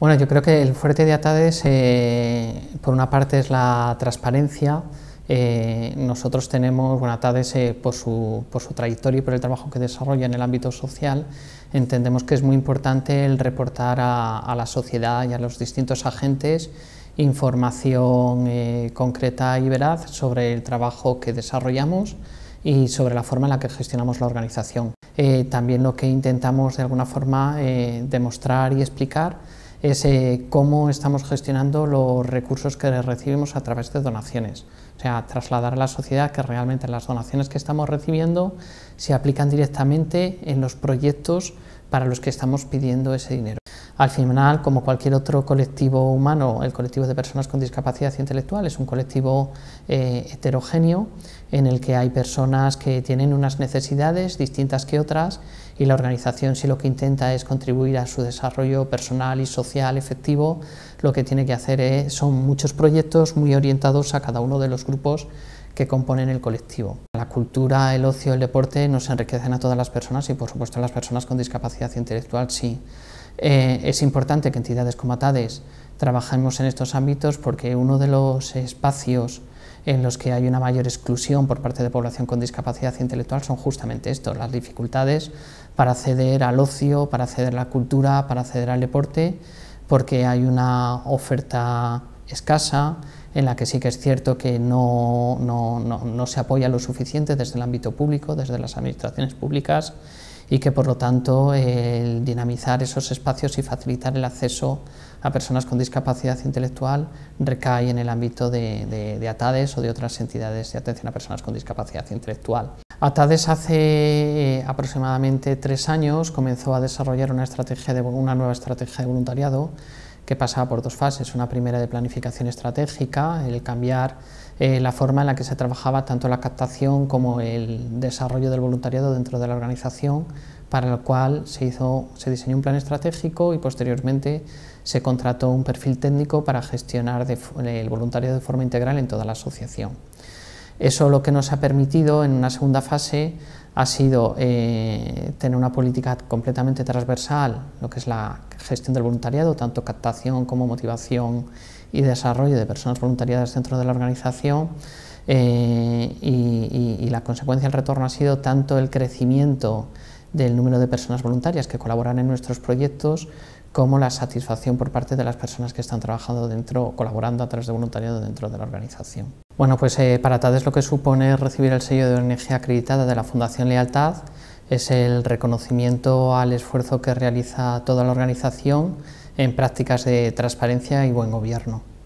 Bueno, yo creo que el fuerte de Atades, eh, por una parte, es la transparencia. Eh, nosotros tenemos, bueno, Atades, eh, por, su, por su trayectoria y por el trabajo que desarrolla en el ámbito social, entendemos que es muy importante el reportar a, a la sociedad y a los distintos agentes información concreta y veraz sobre el trabajo que desarrollamos y sobre la forma en la que gestionamos la organización. también lo que intentamos de alguna forma demostrar y explicar es eh, cómo estamos gestionando los recursos que recibimos a través de donaciones. O sea, trasladar a la sociedad que realmente las donaciones que estamos recibiendo se aplican directamente en los proyectos para los que estamos pidiendo ese dinero. Al final, como cualquier otro colectivo humano, el colectivo de personas con discapacidad intelectual es un colectivo eh, heterogéneo en el que hay personas que tienen unas necesidades distintas que otras y la organización si lo que intenta es contribuir a su desarrollo personal y social efectivo, lo que tiene que hacer es, son muchos proyectos muy orientados a cada uno de los grupos que componen el colectivo. La cultura, el ocio, el deporte nos enriquecen a todas las personas y por supuesto a las personas con discapacidad intelectual sí. Eh, es importante que entidades como ATADES trabajamos en estos ámbitos porque uno de los espacios en los que hay una mayor exclusión por parte de población con discapacidad intelectual son justamente estos, las dificultades para acceder al ocio, para acceder a la cultura, para acceder al deporte, porque hay una oferta escasa en la que sí que es cierto que no, no se apoya lo suficiente desde el ámbito público, desde las administraciones públicas, y que por lo tanto el dinamizar esos espacios y facilitar el acceso a personas con discapacidad intelectual recae en el ámbito de, ATADES o de otras entidades de atención a personas con discapacidad intelectual. ATADES hace eh, aproximadamente tres años comenzó a desarrollar una nueva estrategia de voluntariado que pasaba por dos fases. Una primera de planificación estratégica, el cambiar eh, la forma en la que se trabajaba tanto la captación como el desarrollo del voluntariado dentro de la organización, para el cual se, hizo, se diseñó un plan estratégico y posteriormente se contrató un perfil técnico para gestionar el voluntariado de forma integral en toda la asociación. Eso lo que nos ha permitido en una segunda fase ha sido eh, tener una política completamente transversal, lo que es la gestión del voluntariado, tanto captación como motivación y desarrollo de personas voluntariadas dentro de la organización. Eh, y, la consecuencia del retorno ha sido tanto el crecimiento del número de personas voluntarias que colaboran en nuestros proyectos, como la satisfacción por parte de las personas que están trabajando dentro, colaborando a través de voluntariado dentro de la organización. Bueno, pues eh, para TADES lo que supone recibir el sello de ONG acreditada de la Fundación Lealtad, es el reconocimiento al esfuerzo que realiza toda la organización en prácticas de transparencia y buen gobierno.